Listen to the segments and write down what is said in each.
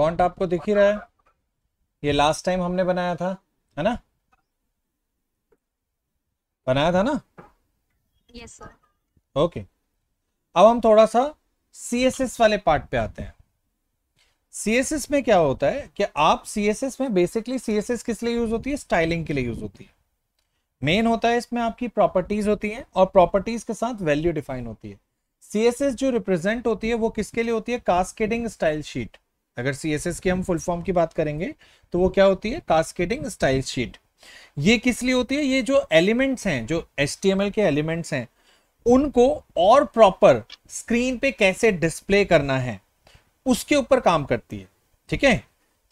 Font आपको दिख ही रहा है ये लास्ट टाइम हमने बनाया था है ना बनाया था ना यस सर ओके अब हम थोड़ा सा सीएसएस वाले पार्ट पे आते हैं सीएसएस में क्या होता है कि आप सीएसएस में बेसिकली सीएसएस किस लिए यूज होती है स्टाइलिंग के लिए यूज होती है मेन होता है इसमें आपकी प्रॉपर्टीज होती हैं और प्रॉपर्टीज के साथ वैल्यू डिफाइन होती है सीएसएस जो रिप्रेजेंट होती है वो किसके लिए होती है कास्केडिंग स्टाइल शीट अगर सी एस एस की हम फुल फॉर्म की बात करेंगे तो वो क्या होती है कास्केटिंग स्टाइल शीट ये किस लिए होती है ये जो एलिमेंट्स हैं जो एच के एलिमेंट्स हैं उनको और प्रॉपर स्क्रीन पे कैसे डिस्प्ले करना है उसके ऊपर काम करती है ठीक है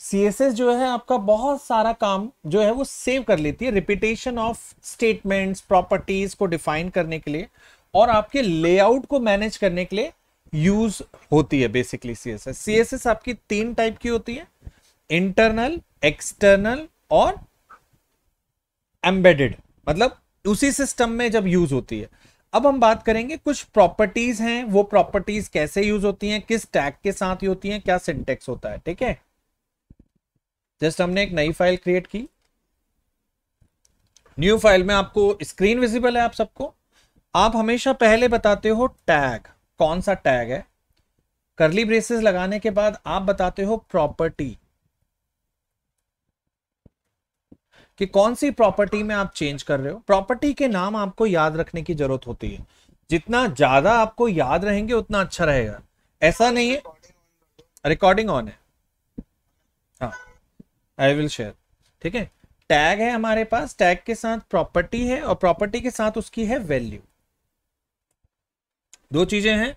सीएसएस जो है आपका बहुत सारा काम जो है वो सेव कर लेती है रिपीटेशन ऑफ स्टेटमेंट्स प्रॉपर्टीज को डिफाइन करने के लिए और आपके लेआउट को मैनेज करने के लिए यूज होती है बेसिकली सीएसएस सीएसएस आपकी तीन टाइप की होती है इंटरनल एक्सटर्नल और एम्बेडेड मतलब उसी सिस्टम में जब यूज होती है अब हम बात करेंगे कुछ प्रॉपर्टीज हैं वो प्रॉपर्टीज कैसे यूज होती हैं किस टैग के साथ होती हैं क्या सिंटेक्स होता है ठीक है जस्ट हमने एक नई फाइल क्रिएट की न्यू फाइल में आपको स्क्रीन विजिबल है आप सबको आप हमेशा पहले बताते हो टैग कौन सा टैग है करली ब्रेसेस लगाने के बाद आप बताते हो प्रॉपर्टी कि कौन सी प्रॉपर्टी में आप चेंज कर रहे हो प्रॉपर्टी के नाम आपको याद रखने की जरूरत होती है जितना ज्यादा आपको याद रहेंगे उतना अच्छा रहेगा ऐसा नहीं है रिकॉर्डिंग ऑन है हाँ आई विल शेयर ठीक है टैग है हमारे पास टैग के साथ प्रॉपर्टी है और प्रॉपर्टी के साथ उसकी है वैल्यू दो चीजें हैं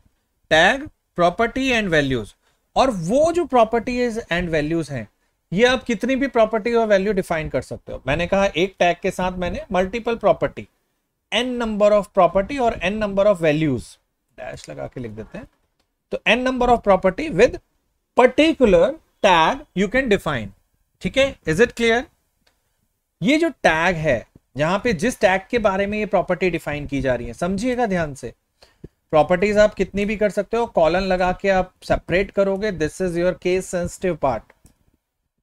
टैग प्रॉपर्टी एंड वैल्यूज और वो जो प्रॉपर्टीज एंड वैल्यूज हैं ये आप कितनी भी प्रॉपर्टी और वैल्यू डिफाइन कर सकते हो मैंने कहा एक टैग के साथ मैंने multiple property N number of property और N number of values dash लगा के लिख देते हैं तो N number of property with particular tag you can define ठीक है इज इट क्लियर ये जो टैग है जहां पे जिस टैग के बारे में ये प्रॉपर्टी डिफाइन की जा रही है समझिएगा ध्यान से प्रॉपर्टीज आप कितनी भी कर सकते हो कॉलन लगा के आप सेपरेट करोगे this is your case sensitive part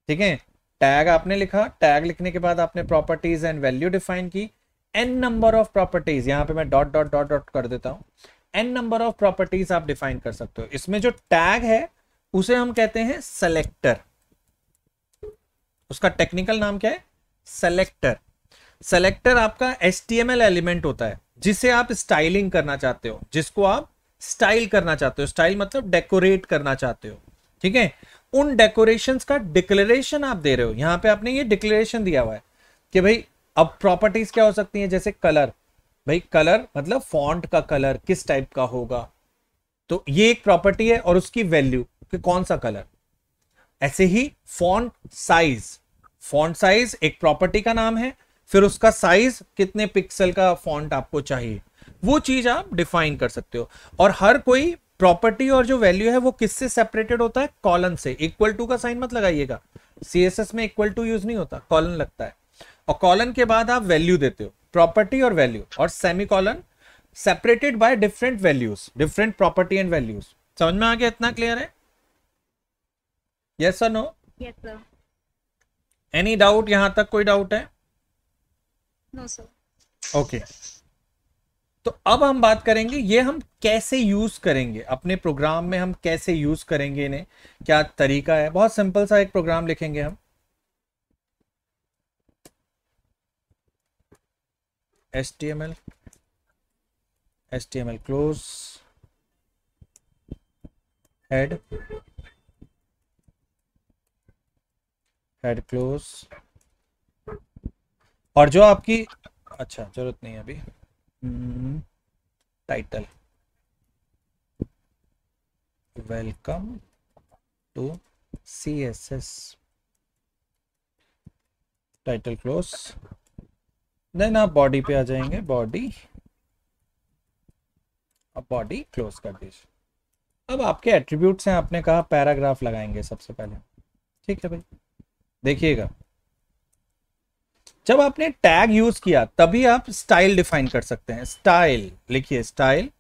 ठीक है टैग आपने लिखा टैग लिखने के बाद आपने प्रॉपर्टीज एंड वैल्यू डिफाइन की एन नंबर ऑफ प्रॉपर्टीज यहाँ पे मैं डॉट डॉट डॉट डॉट कर देता हूँ एन नंबर ऑफ प्रॉपर्टीज आप डिफाइन कर सकते हो इसमें जो टैग है उसे हम कहते हैं सेलेक्टर उसका टेक्निकल नाम क्या है सेलेक्टर सेलेक्टर आपका एस एलिमेंट होता है जिसे आप स्टाइलिंग करना चाहते हो जिसको आप स्टाइल करना चाहते हो स्टाइल मतलब डेकोरेट करना चाहते हो ठीक है उन डेकोरेशंस का डिक्लेरेशन आप दे रहे हो यहां पे आपने ये डिक्लेरेशन दिया हुआ है कि भाई अब प्रॉपर्टीज क्या हो सकती है जैसे कलर भाई कलर मतलब फॉन्ट का कलर किस टाइप का होगा तो ये एक प्रॉपर्टी है और उसकी वैल्यू कि कौन सा कलर ऐसे ही फॉन्ट साइज फॉन्ट साइज एक प्रॉपर्टी का नाम है फिर उसका साइज कितने पिक्सल का फॉन्ट आपको चाहिए वो चीज आप डिफाइन कर सकते हो और हर कोई प्रॉपर्टी और जो वैल्यू है वो किससे सेपरेटेड होता है कॉलन से इक्वल टू का साइन मत लगाइएगा सीएसएस में इक्वल टू यूज नहीं होता कॉलन लगता है और कॉलन के बाद आप वैल्यू देते हो प्रॉपर्टी और वैल्यू और semicolon separated by different values different property and values समझ में आ गया इतना क्लियर है yes sir no yes sir any doubt यहां तक कोई डाउट है सर ओके तो अब हम बात करेंगे ये हम कैसे यूज करेंगे अपने प्रोग्राम में हम कैसे यूज करेंगे इन्हें क्या तरीका है बहुत सिंपल सा एक प्रोग्राम लिखेंगे हम S T M L S T M L close head head close और जो आपकी अच्छा जरूरत नहीं है अभी title welcome to C S S title close then आप बॉडी पे आ जाएंगे बॉडी अब बॉडी क्लोज कर दीजिए अब आपके एट्रीब्यूट्स हैं आपने कहा पैराग्राफ लगाएंगे सबसे पहले ठीक है भाई देखिएगा जब आपने टैग यूज किया तभी आप स्टाइल डिफाइन कर सकते हैं स्टाइल लिखिए स्टाइल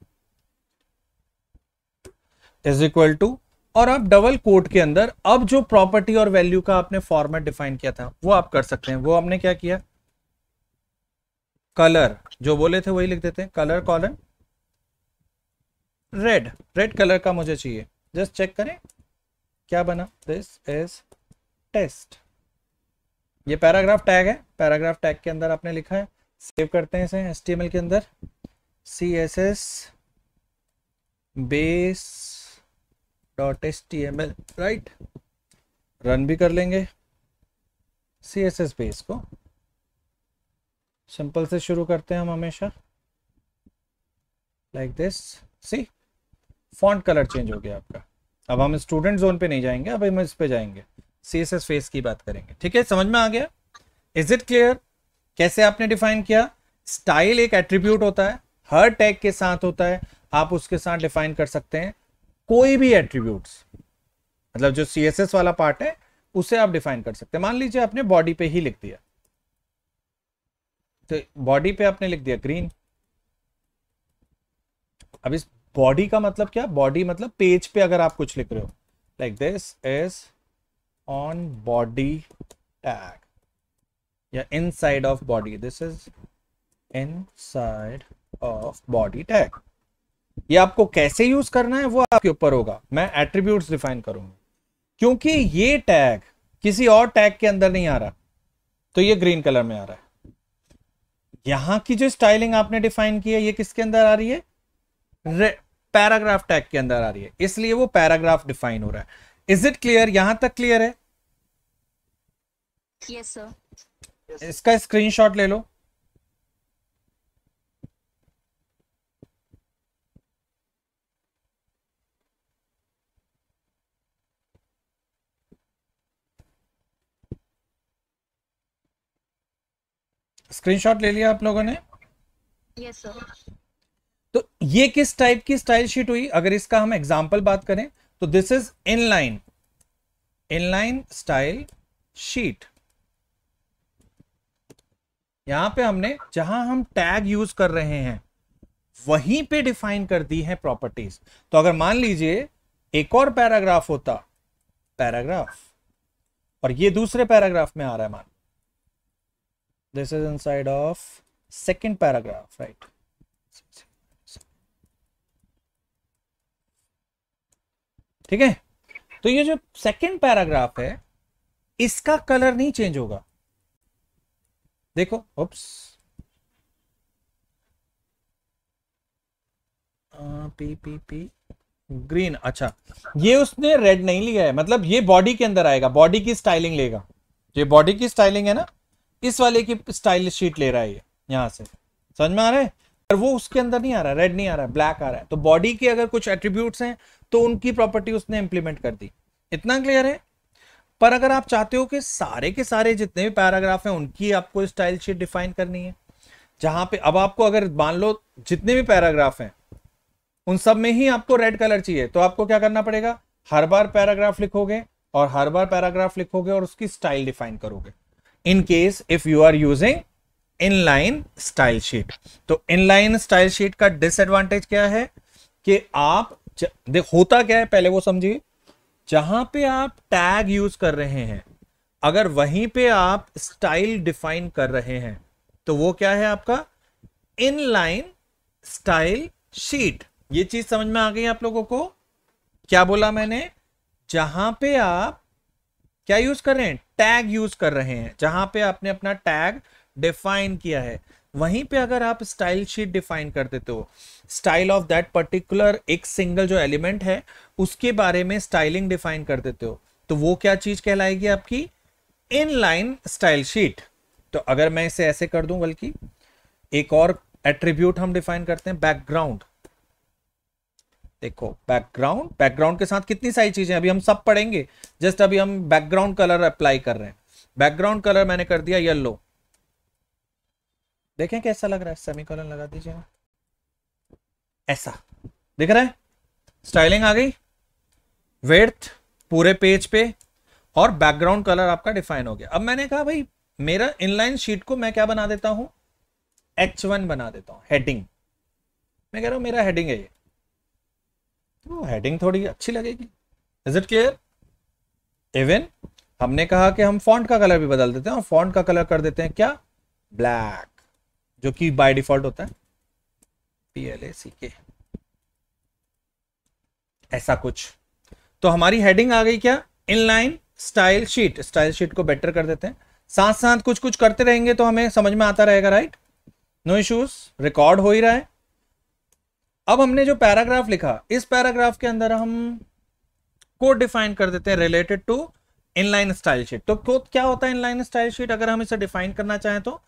इज इक्वल टू और आप डबल कोट के अंदर अब जो प्रॉपर्टी और वैल्यू का आपने फॉर्मेट डिफाइन किया था वो आप कर सकते हैं वो आपने क्या किया कलर जो बोले थे वही लिख देते हैं colour colon red red colour का मुझे चाहिए जस्ट चेक करें क्या बना दिस इज टेस्ट ये पैराग्राफ टैग है पैराग्राफ टैग के अंदर आपने लिखा है सेव करते हैं इसे एस के अंदर C S S base dot S T M L right run भी कर लेंगे सी एस एस बेस को सिंपल से शुरू करते हैं हम हमेशा like this see font colour change हो गया आपका अब हम स्टूडेंट जोन पे नहीं जाएंगे अब हम इस पे जाएंगे सी एस एस फेस की बात करेंगे ठीक है समझ में आ गया इज इट क्लियर कैसे आपने डिफाइन किया स्टाइल एक एट्रीब्यूट होता है हर टैग के साथ होता है आप उसके साथ डिफाइन कर सकते हैं कोई भी एट्रीब्यूट्स मतलब जो सी एस एस वाला पार्ट है उसे आप डिफाइन कर सकते हैं मान लीजिए आपने बॉडी पे ही लिख दिया तो बॉडी पे आपने लिख दिया ग्रीन अब इस बॉडी का मतलब क्या बॉडी मतलब पेज पे अगर आप कुछ लिख रहे हो like this is on body tag yeah inside of body this is inside of body tag ये आपको कैसे यूज करना है वो आपके ऊपर होगा मैं एट्रीब्यूट डिफाइन करूंगा क्योंकि ये टैग किसी और टैग के अंदर नहीं आ रहा तो ये ग्रीन कलर में आ रहा है यहां की जो स्टाइलिंग आपने डिफाइन की है ये किसके अंदर आ रही है पैराग्राफ टैग के अंदर आ रही है इसलिए वो पैराग्राफ डिफाइन हो रहा है इज इट क्लियर यहां तक क्लियर है yes, sir. इसका स्क्रीन इसका स्क्रीनशॉट ले लो स्क्रीनशॉट ले लिया आप लोगों ने yes, सर तो ये किस टाइप की स्टाइल शीट हुई अगर इसका हम एग्जाम्पल बात करें तो this is inline inline style sheet यहां पे हमने जहां हम टैग यूज कर रहे हैं वहीं पे डिफाइन कर दी है प्रॉपर्टीज तो अगर मान लीजिए एक और पैराग्राफ होता पैराग्राफ और ये दूसरे पैराग्राफ में आ रहा है मान this is inside of second paragraph right ठीक है तो ये जो सेकंड पैराग्राफ है इसका कलर नहीं चेंज होगा देखो oops P P P green अच्छा ये उसने रेड नहीं लिया है मतलब ये बॉडी के अंदर आएगा बॉडी की स्टाइलिंग लेगा ये बॉडी की स्टाइलिंग है ना इस वाले की स्टाइल शीट ले रहा है ये यहां से समझ में आ रहा है पर वो उसके अंदर नहीं आ रहा रेड नहीं आ रहा है ब्लैक आ रहा है तो बॉडी के अगर कुछ एट्रीब्यूट्स हैं तो उनकी प्रॉपर्टी उसने इंप्लीमेंट कर दी इतना क्लियर है पर अगर आप चाहते हो कि सारे के सारे जितने भी पैराग्राफ हैं उनकी आपको स्टाइल शीट डिफाइन करनी है जहां पे अब आपको अगर मान लो जितने भी पैराग्राफ हैं उन सब में ही आपको रेड कलर चाहिए तो आपको क्या करना पड़ेगा हर बार पैराग्राफ लिखोगे और हर बार पैराग्राफ लिखोगे और उसकी स्टाइल डिफाइन करोगे in case if you are using inline style sheet तो इनलाइन स्टाइल शीट का डिसएडवांटेज क्या है कि आप देख होता क्या है पहले वो समझिए जहां पे आप टैग यूज कर रहे हैं अगर वहीं पे आप स्टाइल डिफाइन कर रहे हैं तो वो क्या है आपका इनलाइन स्टाइल शीट ये चीज समझ में आ गई आप लोगों को क्या बोला मैंने जहां पे आप क्या यूज कर रहे हैं टैग यूज कर रहे हैं जहां पे आपने अपना टैग डिफाइन किया है वहीं पे अगर आप स्टाइल शीट डिफाइन कर देते हो तो, स्टाइल ऑफ दैट पर्टिकुलर एक सिंगल जो एलिमेंट है उसके बारे में स्टाइलिंग डिफाइन कर देते हो तो वो क्या चीज कहलाएगी आपकी इन लाइन स्टाइल शीट तो अगर मैं इसे ऐसे कर दूं बल्कि एक और एट्रीब्यूट हम डिफाइन करते हैं बैकग्राउंड देखो बैकग्राउंड बैकग्राउंड के साथ कितनी सारी चीजें अभी हम सब पढ़ेंगे जस्ट अभी हम बैकग्राउंड कलर अप्लाई कर रहे हैं बैकग्राउंड कलर मैंने कर दिया येल्लो देखें कैसा लग रहा है सेमी कॉलर लगा दीजिए ऐसा दिख रहा है स्टाइलिंग आ गई वेथ पूरे पेज पे और बैकग्राउंड कलर आपका डिफाइन हो गया अब मैंने कहा भाई मेरा इनलाइन शीट को मैं क्या बना देता हूं एच वन बना देता हूं हेडिंग मैं कह रहा हूं मेरा हेडिंग है ये तो हेडिंग थोड़ी अच्छी लगेगी इज इट क्लियर इवन हमने कहा कि हम फॉन्ट का कलर भी बदल देते हैं और फॉन्ट का कलर कर देते हैं क्या ब्लैक जो कि बाय डिफॉल्ट होता है पी एल ए सी के ऐसा कुछ तो हमारी हेडिंग आ गई क्या inline style sheet style sheet को बेटर कर देते हैं साथ साथ कुछ कुछ करते रहेंगे तो हमें समझ में आता रहेगा राइट नो इश्यूज रिकॉर्ड हो ही रहा है अब हमने जो पैराग्राफ लिखा इस पैराग्राफ के अंदर हम को डिफाइन कर देते हैं related to inline style sheet तो क्या होता है इनलाइन स्टाइल शीट अगर हम इसे डिफाइन करना चाहें तो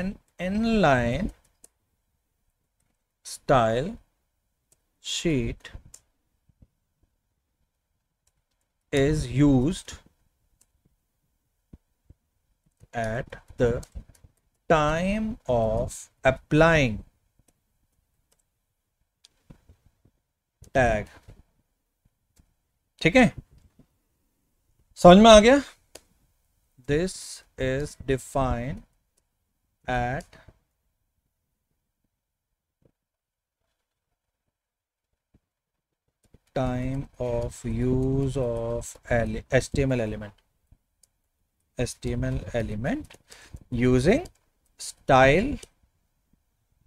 an inline style sheet is used at the time of applying tag. ठीक है समझ में आ गया This is defined at time of use T M L element S T M L element using style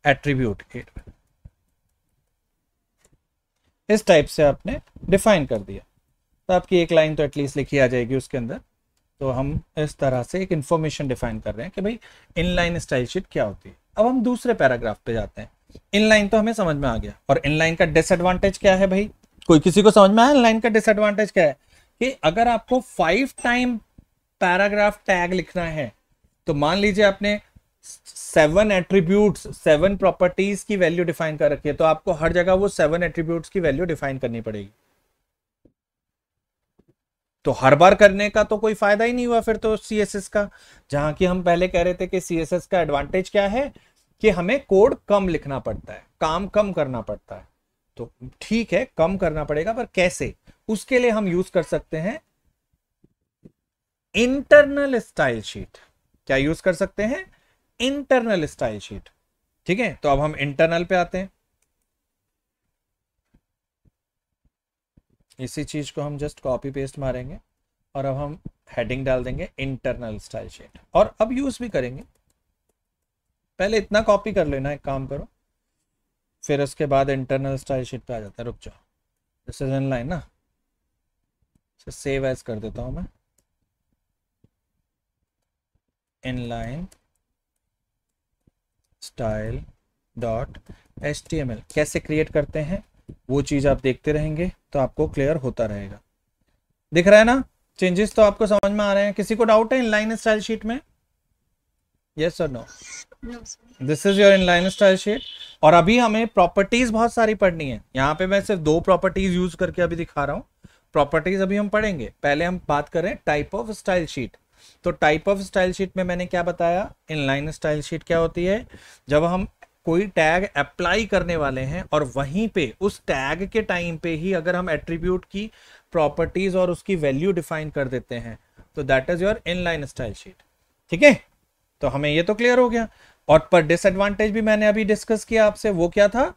attribute इस type से आपने define कर दिया तो आपकी एक लाइन तो एटलीस्ट लिखी आ जाएगी उसके अंदर तो हम इस तरह से एक इंफॉर्मेशन डिफाइन कर रहे हैं कि भाई इनलाइन स्टाइल शीट क्या होती है अब हम दूसरे पैराग्राफ पे जाते हैं इनलाइन तो हमें समझ में आ गया और इनलाइन का डिसएडवांटेज क्या है भाई कोई किसी को समझ में आया लाइन का डिसएडवांटेज क्या है कि अगर आपको फाइव टाइम पैराग्राफ टैग लिखना है तो मान लीजिए आपने सेवन एट्रीब्यूट सेवन प्रॉपर्टीज की वैल्यू डिफाइन कर रखी है तो आपको हर जगह वो सेवन एट्रीब्यूट की वैल्यू डिफाइन करनी पड़ेगी तो हर बार करने का तो कोई फायदा ही नहीं हुआ फिर तो सीएसएस का जहां की हम पहले कह रहे थे कि सीएसएस का एडवांटेज क्या है कि हमें कोड कम लिखना पड़ता है काम कम करना पड़ता है तो ठीक है कम करना पड़ेगा पर कैसे उसके लिए हम यूज कर सकते हैं इंटरनल स्टाइल शीट क्या यूज कर सकते हैं इंटरनल स्टाइल शीट ठीक है तो अब हम इंटरनल पे आते हैं इसी चीज को हम जस्ट कॉपी पेस्ट मारेंगे और अब हम हेडिंग डाल देंगे इंटरनल स्टाइल शीट और अब यूज भी करेंगे पहले इतना कॉपी कर लेना एक काम करो फिर उसके बाद इंटरनल स्टाइल शीट पे आ जाता है रुक जाओ दिस इज इन लाइन ना इसे सेव एज कर देता हूँ मैं inline style dot H T M L कैसे क्रिएट करते हैं वो चीज़ आप देखते रहेंगे तो आपको क्लियर होता रहेगा दिख रहा है ना चेंजेस तो आपको समझ में आ रहे हैं किसी को डाउट है इन लाइन स्टाइल शीट में यस और no this is your inline style sheet और अभी हमें प्रॉपर्टीज बहुत सारी पढ़नी है यहाँ पे मैं सिर्फ दो प्रॉपर्टीज यूज करके अभी दिखा रहा हूँ प्रॉपर्टीज अभी हम पढ़ेंगे पहले हम बात करें टाइप ऑफ स्टाइल शीट तो टाइप ऑफ स्टाइल शीट में मैंने क्या बताया इनलाइन स्टाइल शीट क्या होती है जब हम कोई टैग अप्लाई करने वाले हैं और वहीं पे उस टैग के टाइम पे ही अगर हम एट्रीब्यूट की प्रॉपर्टीज और उसकी वैल्यू डिफाइन कर देते हैं तो that is your inline style sheet ठीक है तो हमें ये तो क्लियर हो गया और पर डिसएडवांटेज भी मैंने अभी डिस्कस किया आपसे वो क्या था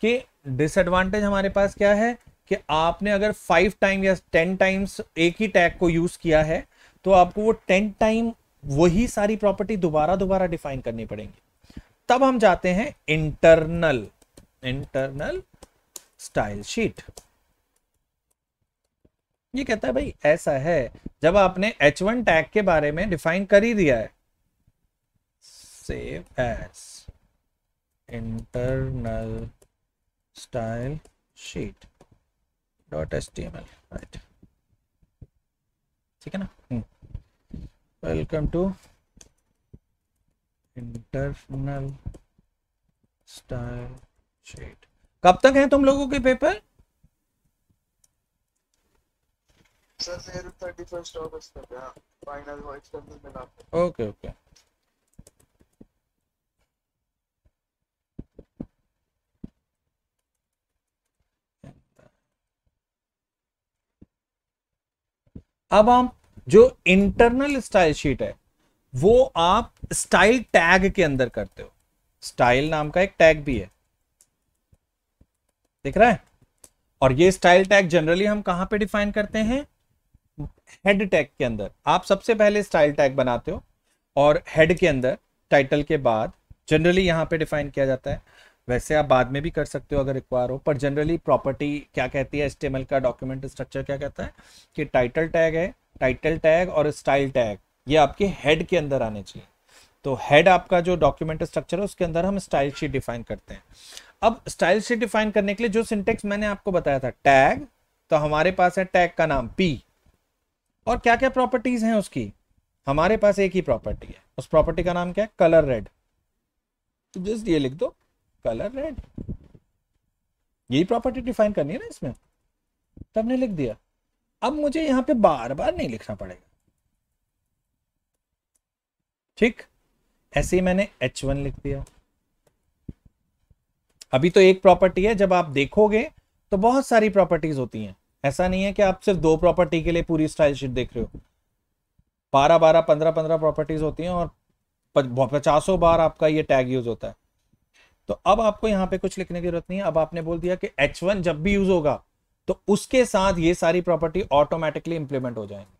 कि डिसएडवांटेज हमारे पास क्या है कि आपने अगर फाइव टाइम या टेन टाइम्स एक ही टैग को यूज़ किया है तो आपको वो टेन टाइम वही सारी प्रॉपर्टी दोबारा दोबारा डिफाइन करनी पड़ेगी तब हम जाते हैं इंटरनल इंटरनल स्टाइल शीट ये कहता है भाई ऐसा है जब आपने H1 टैग के बारे में डिफाइन कर ही दिया है save as internal style sheet dot html right ठीक है ना welcome to internal style sheet कब तक है तुम लोगों के paper sir thirty first August तक फाइनल ओके ओके अब आप जो इंटरनल स्टाइल शीट है वो आप स्टाइल टैग के अंदर करते हो स्टाइल नाम का एक टैग भी है दिख रहा है और ये स्टाइल टैग जनरली हम कहां पे डिफाइन करते हैं हेड टैग के अंदर आप सबसे पहले स्टाइल टैग बनाते हो और हेड के अंदर टाइटल के बाद जनरली यहां पे डिफाइन किया जाता है वैसे आप बाद में भी कर सकते हो अगर रिक्वायर हो पर जनरली प्रॉपर्टी क्या कहती है एस्टेमल का डॉक्यूमेंट स्ट्रक्चर क्या कहता है कि टाइटल टैग है टाइटल टैग और स्टाइल टैग ये आपके हेड के अंदर आने चाहिए तो हेड आपका जो डॉक्यूमेंट स्ट्रक्चर है उसके अंदर हम स्टाइल शीट डिफाइन करते हैं अब स्टाइल शीट डिफाइन करने के लिए जो सिंटेक्स मैंने आपको बताया था टैग तो हमारे पास है टैग का नाम पी और क्या क्या प्रॉपर्टीज हैं उसकी हमारे पास एक ही प्रॉपर्टी है उस प्रॉपर्टी का नाम क्या है कलर रेड तो जस्ट ये लिख दो कलर रेड यही प्रॉपर्टी डिफाइन करनी है ना इसमें तब ने लिख दिया अब मुझे यहां पे बार बार नहीं लिखना पड़ेगा ठीक ऐसे ही मैंने एच वन लिख दिया अभी तो एक प्रॉपर्टी है जब आप देखोगे तो बहुत सारी प्रॉपर्टीज होती हैं ऐसा नहीं है कि आप सिर्फ दो प्रॉपर्टी के लिए पूरी स्टाइल शीट देख रहे हो बारह बारह पंद्रह पंद्रह प्रॉपर्टीज होती हैं और पचासों बार आपका ये टैग यूज होता है तो अब आपको यहां पे कुछ लिखने की जरूरत नहीं है अब आपने बोल दिया कि H1 जब भी यूज होगा तो उसके साथ ये सारी प्रॉपर्टी ऑटोमेटिकली इंप्लीमेंट हो जाएंगे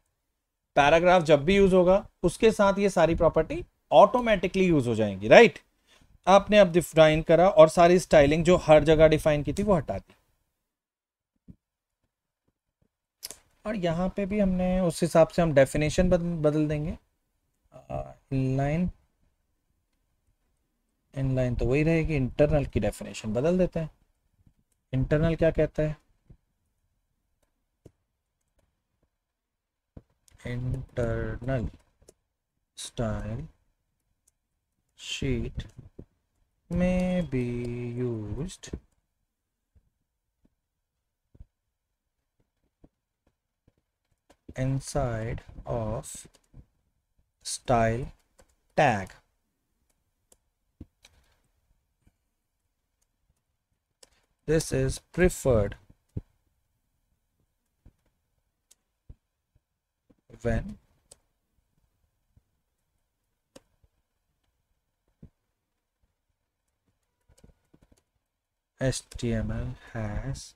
पैराग्राफ जब भी यूज होगा उसके साथ ये सारी प्रॉपर्टी ऑटोमेटिकली यूज हो जाएंगी राइट आपने अब डिफाइन करा और सारी स्टाइलिंग जो हर जगह डिफाइन की थी वो हटा दी और यहां पे भी हमने उस हिसाब से हम डेफिनेशन बदल देंगे लाइन uh, इन लाइन तो वही रहेगी इंटरनल की डेफिनेशन बदल देते हैं इंटरनल क्या कहता है इंटरनल स्टाइल शीट में be use inside of style tag this is preferred when HTML has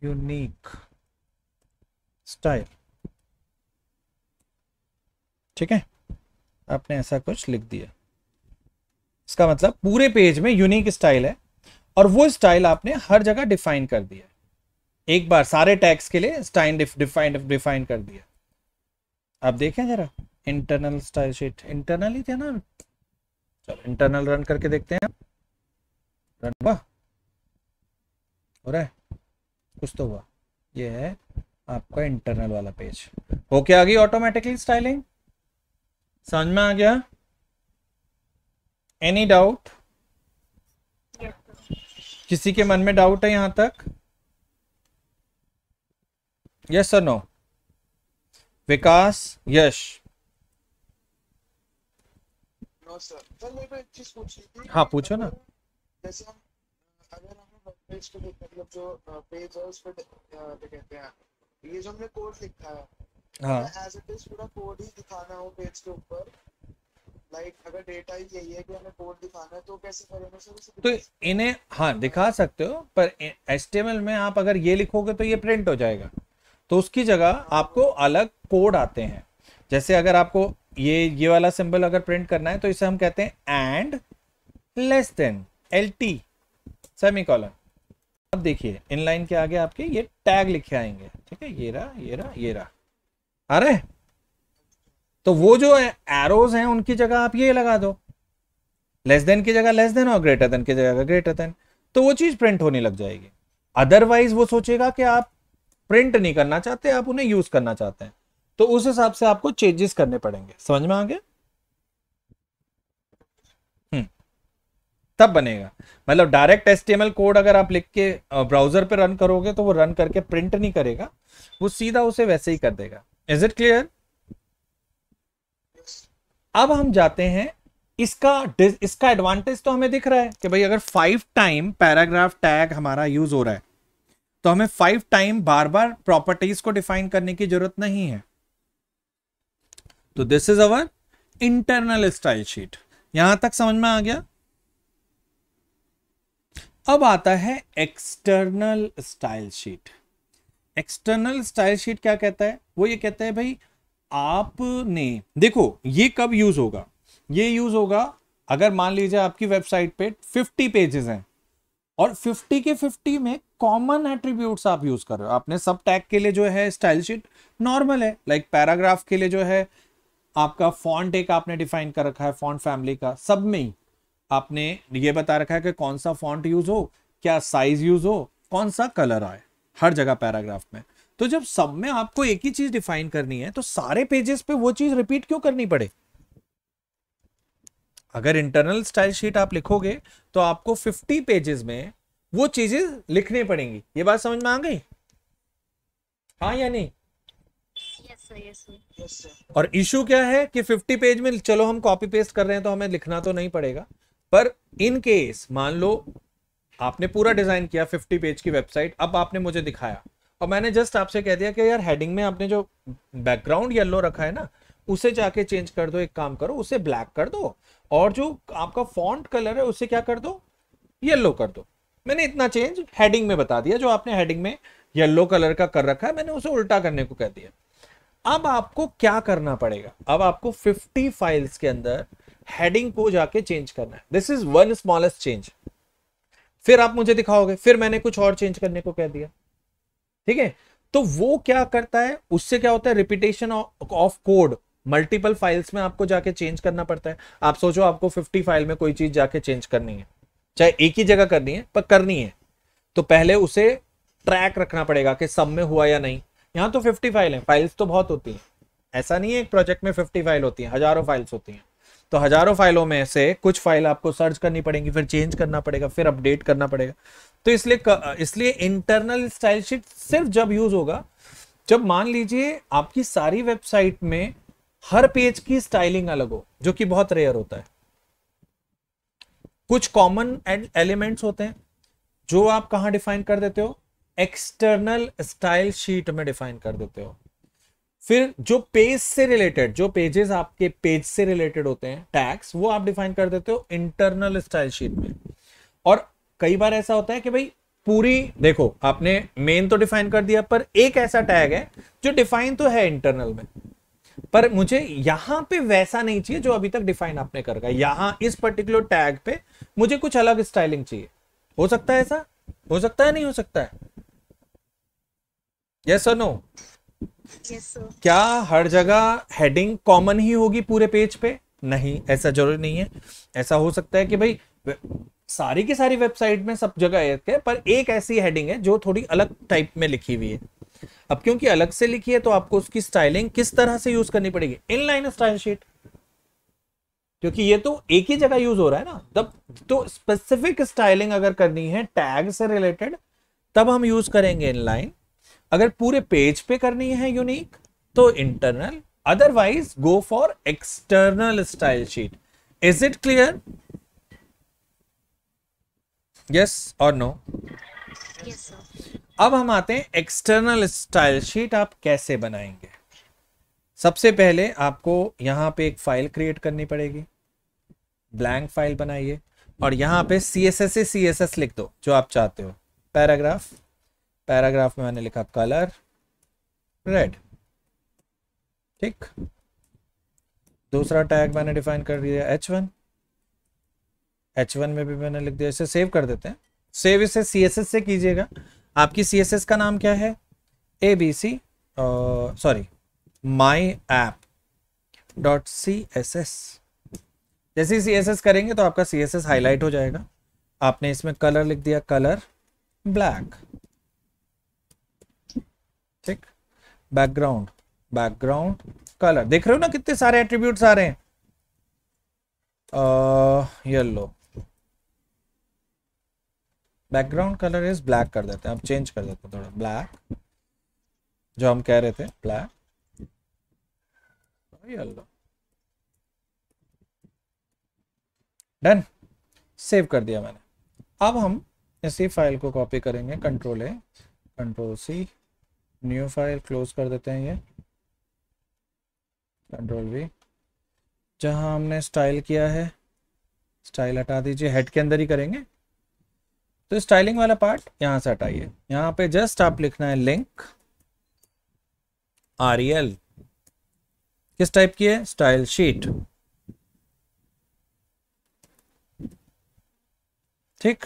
unique style ठीक है आपने ऐसा कुछ लिख दिया इसका मतलब पूरे पेज में यूनिक स्टाइल है और वो स्टाइल आपने हर जगह डिफाइन कर दिया एक बार सारे टैक्स के लिए स्टाइल डिफाइन डिफाइन कर दिया आप देखें जरा इंटरनल स्टाइल शीट इंटरनल ही थे ना चलो इंटरनल रन करके देखते हैं रन हुआ हो रहा है कुछ तो हुआ ये है आपका इंटरनल वाला पेज ओके आ गई ऑटोमेटिकली स्टाइलिंग समझ में आ गया एनी डाउट किसी के मन में डाउट है यहां तक यस और नो विकास यश हाँ पूछो ना जैसे हम अगर हम पेज को मतलब जो पेज है उस हैं ये जो हमने कोड लिखा है हाँ एज इट इज पूरा कोड ही दिखाना हो पेज के ऊपर तो, तो इन्हें हाँ दिखा सकते हो पर एच में आप अगर ये लिखोगे तो ये प्रिंट हो जाएगा तो उसकी जगह आपको अलग कोड आते हैं जैसे अगर आपको ये ये वाला सिंबल अगर प्रिंट करना है तो इसे हम कहते हैं and less than L T semicolon अब देखिए इनलाइन के आगे आपके ये टैग लिखे आएंगे ठीक है ये रहा ये रहा ये रहा अरे तो वो जो एरोज हैं उनकी जगह आप ये लगा दो लेस देन की जगह लेस देन और ग्रेटर देन की जगह ग्रेटर देन तो वो चीज प्रिंट होने लग जाएगी अदरवाइज वो सोचेगा कि आप प्रिंट नहीं करना चाहते आप उन्हें यूज करना चाहते हैं तो उस हिसाब से आपको चेंजेस करने पड़ेंगे समझ में आ गया हम्म। तब बनेगा मतलब डायरेक्ट एस कोड अगर आप लिख के ब्राउजर पे रन करोगे तो वो रन करके प्रिंट नहीं करेगा वो सीधा उसे वैसे ही कर देगा इज इट क्लियर अब हम जाते हैं इसका इसका एडवांटेज तो हमें दिख रहा है कि भाई अगर फाइव टाइम पैराग्राफ टैग हमारा यूज हो रहा है तो हमें फाइव टाइम बार बार प्रॉपर्टीज को डिफाइन करने की जरूरत नहीं है तो this is our internal style sheet यहां तक समझ में आ गया अब आता है external style sheet external style sheet क्या कहता है वो ये कहता है भाई आपने देखो ये कब यूज होगा ये यूज होगा अगर मान लीजिए आपकी वेबसाइट पे 50 पेजेस हैं और 50 के 50 में कॉमन एट्रीब्यूट्स आप यूज कर रहे हो आपने सब टैग के लिए जो है स्टाइल शीट नॉर्मल है लाइक like पैराग्राफ के लिए जो है आपका फॉन्ट एक आपने डिफाइन कर रखा है फॉन्ट फैमिली का सब में ही आपने ये बता रखा है कि कौन सा फॉन्ट यूज हो क्या साइज यूज हो कौन सा कलर आए हर जगह पैराग्राफ में तो जब सब में आपको एक ही चीज डिफाइन करनी है तो सारे पेजेस पे वो चीज रिपीट क्यों करनी पड़े अगर इंटरनल स्टाइल शीट आप लिखोगे तो आपको 50 पेजेस में वो चीजें लिखने पड़ेंगी ये बात समझ में आ गई हाँ या नहीं yes, sir, yes, sir. और इशू क्या है कि 50 पेज में चलो हम कॉपी पेस्ट कर रहे हैं तो हमें लिखना तो नहीं पड़ेगा पर इन केस मान लो आपने पूरा डिजाइन किया 50 पेज की वेबसाइट अब आपने मुझे दिखाया और मैंने जस्ट आपसे कह दिया कि यार हेडिंग में आपने जो बैकग्राउंड येलो रखा है ना उसे जाके चेंज कर दो एक काम करो उसे ब्लैक कर दो और जो आपका फॉन्ट कलर है उसे क्या कर दो येलो कर दो मैंने इतना चेंज हेडिंग में बता दिया जो आपने हेडिंग में येलो कलर का कर रखा है मैंने उसे उल्टा करने को कह दिया अब आपको क्या करना पड़ेगा अब आपको 50 फाइल्स के अंदर हेडिंग को जाके चेंज करना है this is one smallest change फिर आप मुझे दिखाओगे फिर मैंने कुछ और चेंज करने को कह दिया ठीक है तो वो क्या करता है उससे क्या होता है repetition of code multiple files में आपको जाके चेंज करना पड़ता है आप सोचो आपको 50 फाइल में कोई चीज जाके चेंज करनी है चाहे एक ही जगह करनी है पर करनी है तो पहले उसे ट्रैक रखना पड़ेगा कि सब में हुआ या नहीं यहां तो 50 फाइल है फाइल्स तो बहुत होती हैं ऐसा नहीं है एक प्रोजेक्ट में 50 फाइल होती है हजारों फाइल्स होती हैं तो हजारों फाइलों में से कुछ फाइल आपको सर्च करनी पड़ेगी फिर चेंज करना पड़ेगा फिर अपडेट करना पड़ेगा तो इसलिए इसलिए इंटरनल स्टाइल शीट सिर्फ जब यूज होगा जब मान लीजिए आपकी सारी वेबसाइट में हर पेज की स्टाइलिंग अलग हो जो कि बहुत रेयर होता है कुछ कॉमन एलिमेंट्स होते हैं जो आप कहा डिफाइन कर देते हो एक्सटर्नल स्टाइल शीट में डिफाइन कर देते हो फिर जो पेज से रिलेटेड जो पेजेस आपके पेज से रिलेटेड होते हैं टैक्स वो आप डिफाइन कर देते हो इंटरनल स्टाइल शीट में और कई बार ऐसा होता है कि भाई पूरी देखो आपने मेन तो डिफाइन कर दिया पर एक ऐसा टैग है जो डिफाइन तो है इंटरनल में पर मुझे यहां पे वैसा नहीं चाहिए जो अभी तक डिफाइन आपने कर रखा है यहां इस पर्टिकुलर टैग पे मुझे कुछ अलग स्टाइलिंग चाहिए हो सकता है ऐसा हो सकता है नहीं हो सकता है यस और नो क्या हर जगह हेडिंग कॉमन ही होगी पूरे पेज पे नहीं ऐसा जरूरी नहीं है ऐसा हो सकता है कि भाई सारी की सारी वेबसाइट में सब जगह एक है पर एक ऐसी हेडिंग है जो थोड़ी अलग टाइप में लिखी हुई है अब क्योंकि अलग से लिखी है तो आपको उसकी स्टाइलिंग किस तरह से यूज करनी पड़ेगी इनलाइन स्टाइल शीट क्योंकि ये तो एक ही जगह यूज हो रहा है ना तब तो स्पेसिफिक स्टाइलिंग अगर करनी है टैग से रिलेटेड तब हम यूज करेंगे इनलाइन अगर पूरे पेज पे करनी है यूनिक तो internal otherwise go for external style sheet is it clear yes और नो अब हम आते हैं एक्सटर्नल स्टाइल शीट आप कैसे बनाएंगे सबसे पहले आपको यहां पे एक फाइल क्रिएट करनी पड़ेगी ब्लैंक फाइल बनाइए और यहां पे C S S C S S लिख दो जो आप चाहते हो पैराग्राफ पैराग्राफ में मैंने लिखा कलर रेड ठीक दूसरा टैग मैंने डिफाइन कर दिया एच वन एच वन में भी मैंने लिख दिया इसे सेव कर देते हैं सेव इसे सी एस एस से कीजिएगा आपकी सी एस एस का नाम क्या है A B C sorry my app dot C S S जैसे ही सी एस एस करेंगे तो आपका सी एस एस हाईलाइट हो जाएगा आपने इसमें कलर लिख दिया कलर ब्लैक ठीक बैकग्राउंड बैकग्राउंड कलर देख रहे हो ना कितने सारे एट्रीब्यूट्स आ रहे हैं yellow background colour is black कर देते हैं अब चेंज कर देते हैं थोड़ा ब्लैक जो हम कह रहे थे ब्लैक डन सेव कर दिया मैंने अब हम इसी फाइल को कॉपी करेंगे control A control C new file close कर देते हैं ये कंट्रोल वी जहां हमने स्टाइल किया है स्टाइल हटा दीजिए हेड के अंदर ही करेंगे तो स्टाइलिंग वाला पार्ट यहां से हटाइए हम्म। यहां पे जस्ट आप लिखना है लिंक आर e किस टाइप की है स्टाइल शीट ठीक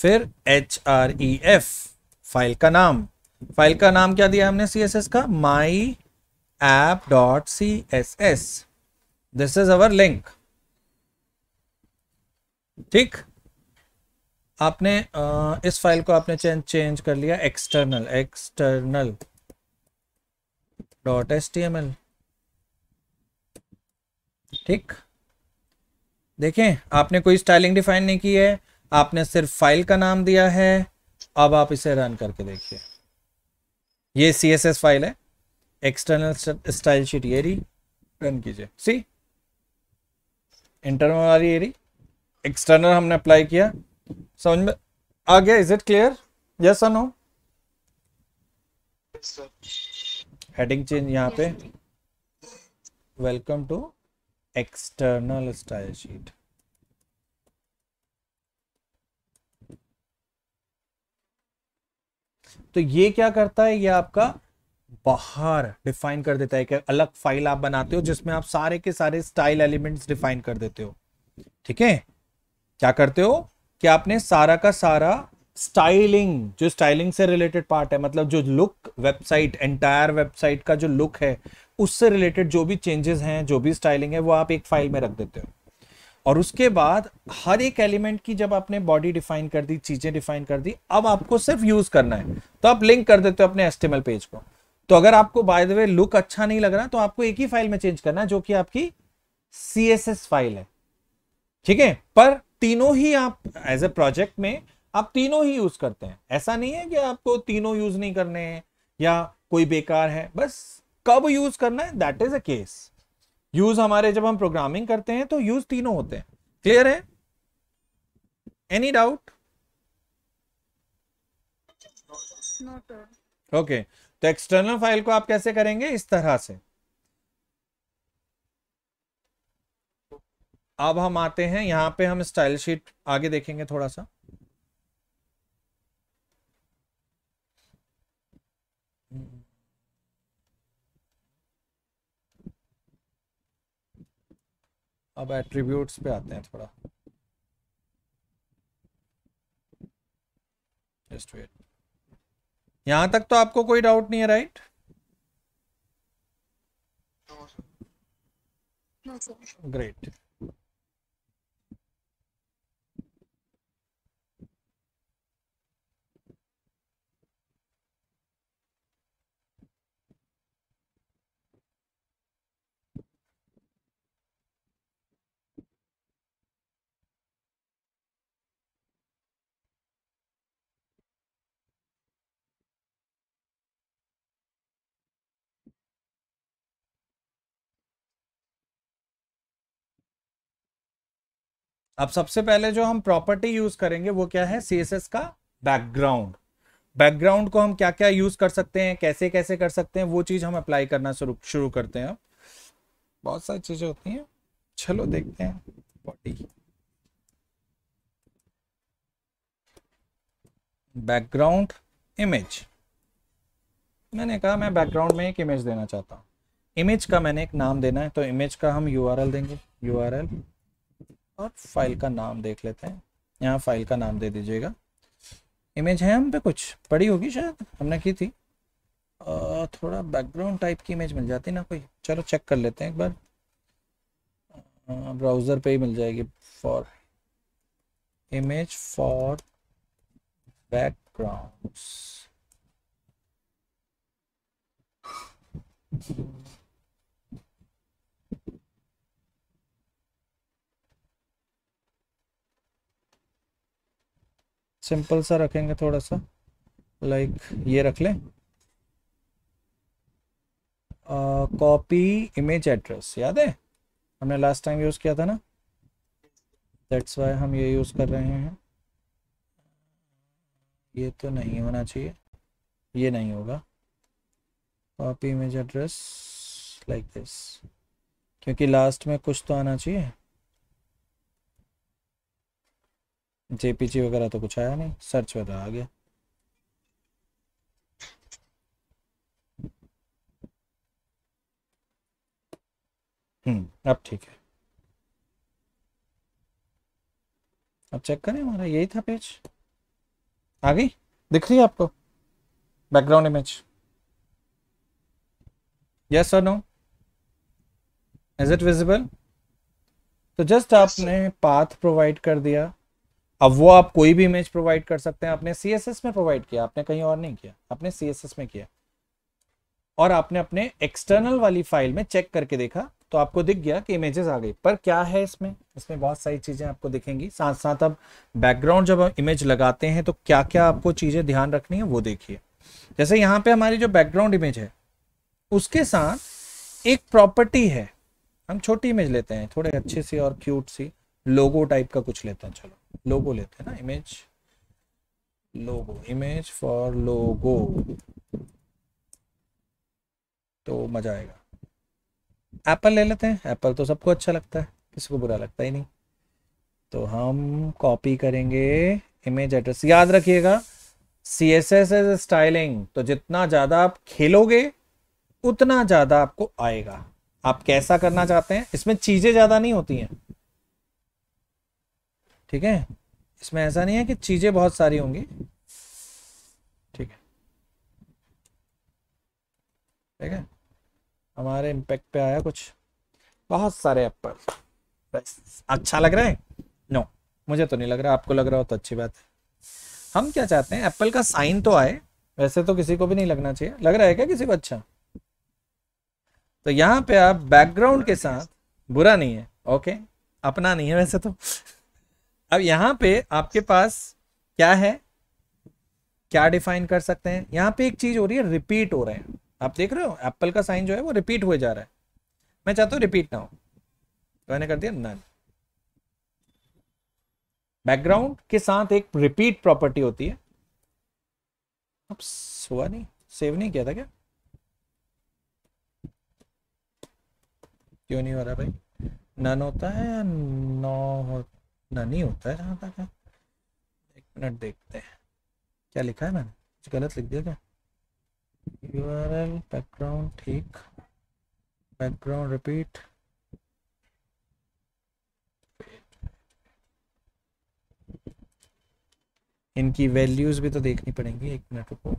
फिर H R E F file का नाम फाइल का नाम क्या दिया हमने सी एस एस का my app dot C S S this is our link ठीक आपने इस फाइल को आपने चेंज चेंज कर लिया external external dot S T M L ठीक देखें आपने कोई स्टाइलिंग डिफाइन नहीं की है आपने सिर्फ फाइल का नाम दिया है अब आप इसे रन करके देखिए ये सी एस एस फाइल है एक्सटर्नल स्टाइल शीट ये रही रन कीजिए सी इंटरनल वाली ये रही एक्सटर्नल हमने अप्लाई किया समझ में आ गया इज इट क्लियर यस और नो हेडिंग चेंज यहाँ पे welcome to external style sheet तो ये क्या करता है ये आपका बाहर डिफाइन कर देता है कि अलग फाइल आप बनाते हो जिसमें आप सारे के सारे स्टाइल एलिमेंट्स डिफाइन कर देते हो ठीक है क्या करते हो कि आपने सारा का सारा स्टाइलिंग जो स्टाइलिंग से रिलेटेड पार्ट है मतलब जो लुक वेबसाइट एंटायर वेबसाइट का जो लुक है उससे रिलेटेड जो भी चेंजेस हैं जो भी स्टाइलिंग है वो आप एक फाइल में रख देते हो और उसके बाद हर एक एलिमेंट की जब आपने बॉडी डिफाइन कर दी चीजें डिफाइन कर दी अब आपको सिर्फ यूज करना है तो आप लिंक कर देते हो अपने एस्टिमल पेज को तो अगर आपको बाय द वे लुक अच्छा नहीं लग रहा तो आपको एक ही फाइल में चेंज करना है जो कि आपकी सी फाइल है ठीक है पर तीनों ही आप एज ए प्रोजेक्ट में आप तीनों ही यूज करते हैं ऐसा नहीं है कि आपको तीनों यूज नहीं करने हैं या कोई बेकार है बस कब यूज करना है that is a case use हमारे जब हम प्रोग्रामिंग करते हैं तो यूज तीनों होते हैं क्लियर है एनी डाउट ओके तो एक्सटर्नल फाइल को आप कैसे करेंगे इस तरह से अब हम आते हैं यहां पे हम स्टाइल शीट आगे देखेंगे थोड़ा सा अब एट्रीब्यूट्स पे आते हैं थोड़ा जस्ट वेट यहां तक तो आपको कोई डाउट नहीं है राइट ग्रेट अब सबसे पहले जो हम प्रॉपर्टी यूज करेंगे वो क्या है सीएसएस का बैकग्राउंड बैकग्राउंड को हम क्या क्या यूज कर सकते हैं कैसे कैसे कर सकते हैं वो चीज हम अप्लाई करना शुरू शुरू करते हैं बहुत सारी चीजें होती हैं चलो देखते हैं बॉडी बैकग्राउंड इमेज मैंने कहा मैं बैकग्राउंड में एक इमेज देना चाहता हूं इमेज का मैंने एक नाम देना है तो इमेज का हम यू देंगे यू और फाइल का नाम देख लेते हैं यहाँ फाइल का नाम दे दीजिएगा इमेज है हम पे कुछ पड़ी होगी शायद हमने की थी आ, थोड़ा बैकग्राउंड टाइप की इमेज मिल जाती ना कोई चलो चेक कर लेते हैं एक बार ब्राउज़र पे ही मिल जाएगी for image for backgrounds simple सा रखेंगे थोड़ा सा लाइक ये रख लें कॉपी इमेज एड्रेस याद है हमने लास्ट टाइम यूज़ किया था ना दैट्स वाई हम ये यूज़ कर रहे हैं ये तो नहीं होना चाहिए ये नहीं होगा copy image address like this क्योंकि लास्ट में कुछ तो आना चाहिए जेपीजी वगैरह तो कुछ आया नहीं सर्च तो आ गया हम्म अब ठीक है अब चेक करें हमारा यही था पेज आ गई दिख रही है आपको बैकग्राउंड इमेज यस और नो इज इट विजिबल तो जस्ट आपने पाथ प्रोवाइड कर दिया अब वो आप कोई भी इमेज प्रोवाइड कर सकते हैं आपने सी में प्रोवाइड किया आपने कहीं और नहीं किया आपने सी में किया और आपने अपने एक्सटर्नल वाली फाइल में चेक करके देखा तो आपको दिख गया कि इमेजेस आ गई पर क्या है इसमें इसमें बहुत सारी चीज़ें आपको दिखेंगी साथ साथ अब बैकग्राउंड जब हम इमेज लगाते हैं तो क्या क्या आपको चीज़ें ध्यान रखनी है वो देखिए जैसे यहाँ पे हमारी जो बैकग्राउंड इमेज है उसके साथ एक प्रॉपर्टी है हम छोटी इमेज लेते हैं थोड़े अच्छे सी और क्यूट सी लोगो टाइप का कुछ लेते हैं चलो लोगो लेते हैं ना image logo image for logo तो मजा आएगा एप्पल ले लेते हैं एप्पल तो सबको अच्छा लगता है किसी को बुरा लगता ही नहीं तो हम कॉपी करेंगे इमेज एड्रेस याद रखिएगा C S S as styling तो जितना ज़्यादा आप खेलोगे उतना ज़्यादा आपको आएगा आप कैसा करना चाहते हैं इसमें चीज़ें ज़्यादा नहीं होती हैं ठीक है इसमें ऐसा नहीं है कि चीज़ें बहुत सारी होंगी ठीक है ठीक है हमारे इम्पैक्ट पे आया कुछ बहुत सारे एप्पल अच्छा लग रहा है नो मुझे तो नहीं लग रहा आपको लग रहा हो तो अच्छी बात है हम क्या चाहते हैं एप्पल का साइन तो आए वैसे तो किसी को भी नहीं लगना चाहिए लग रहा है क्या किसी को अच्छा तो यहाँ पे आप बैकग्राउंड के साथ बुरा नहीं है ओके अपना नहीं है वैसे तो अब यहां पे आपके पास क्या है क्या डिफाइन कर सकते हैं यहां पे एक चीज हो रही है रिपीट हो रहे हैं आप देख रहे हो एप्पल का साइन जो है वो रिपीट हुए जा रहा है मैं चाहता हूं रिपीट ना हो तो मैंने कर दिया नन बैकग्राउंड के साथ एक रिपीट प्रॉपर्टी होती है अब हुआ नहीं सेव नहीं किया था क्या क्यों नहीं हो रहा भाई नन होता है या नौ होता ना नहीं होता है जहाँ तक है एक मिनट देखते हैं क्या लिखा है मैंने कुछ गलत लिख दिया क्या यू आर एल बैकग्राउंड ठीक बैकग्राउंड रिपीट इनकी वैल्यूज भी तो देखनी पड़ेंगी एक मिनट रुको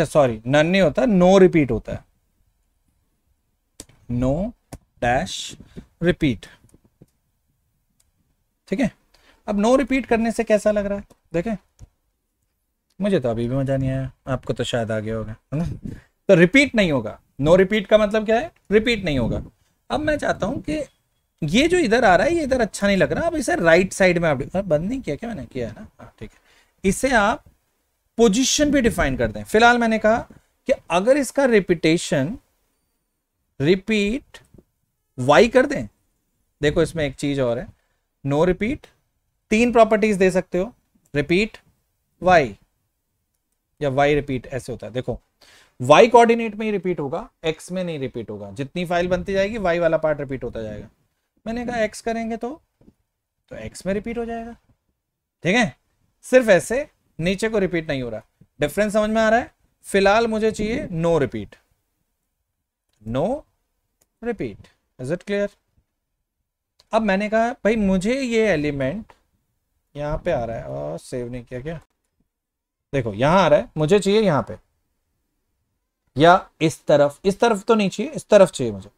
अच्छा सॉरी नन नहीं होता नो रिपीट होता है नो डैश रिपीट ठीक है अब नो रिपीट करने से कैसा लग रहा है देखें मुझे तो अभी भी मजा नहीं आया आपको तो शायद आगे होगा है ना तो रिपीट नहीं होगा नो रिपीट का मतलब क्या है रिपीट नहीं होगा अब मैं चाहता हूं कि ये जो इधर आ रहा है ये इधर अच्छा नहीं लग रहा अब इसे राइट साइड में आप बंद नहीं किया क्या मैंने किया है ना हाँ ठीक है इसे आप पोजीशन भी डिफाइन कर दें फिलहाल मैंने कहा कि अगर इसका रिपीटेशन रिपीट वाई कर दें देखो इसमें एक चीज और है नो रिपीट तीन प्रॉपर्टीज दे सकते हो रिपीट वाई या वाई रिपीट ऐसे होता है देखो वाई कोऑर्डिनेट में ही रिपीट होगा एक्स में नहीं रिपीट होगा जितनी फाइल बनती जाएगी वाई वाला पार्ट रिपीट होता जाएगा मैंने कहा एक्स करेंगे तो तो एक्स में रिपीट हो जाएगा ठीक है सिर्फ ऐसे नीचे को रिपीट नहीं हो रहा डिफरेंस समझ में आ रहा है फिलहाल मुझे चाहिए no repeat no repeat is it clear अब मैंने कहा भाई मुझे ये एलिमेंट यहां पे आ रहा है और सेव नहीं किया क्या देखो यहां आ रहा है मुझे चाहिए यहां पे या इस तरफ इस तरफ तो नहीं चाहिए इस तरफ चाहिए मुझे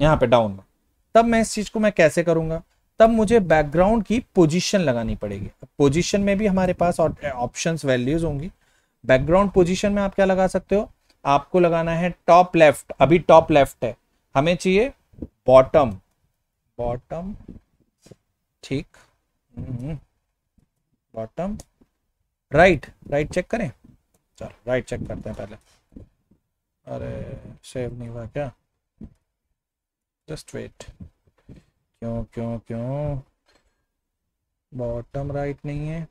यहां पे डाउन में तब मैं इस चीज को मैं कैसे करूंगा तब मुझे बैकग्राउंड की पोजीशन लगानी पड़ेगी पोजीशन में भी हमारे पास ऑप्शंस वैल्यूज होंगी बैकग्राउंड पोजीशन में आप क्या लगा सकते हो आपको लगाना है टॉप लेफ्ट अभी टॉप लेफ्ट है हमें चाहिए बॉटम बॉटम ठीक बॉटम राइट राइट चेक करें चलो राइट चेक करते हैं पहले अरे सेव नहीं हुआ क्या जस्ट वेट क्यों क्यों क्यों बॉटम राइट नहीं है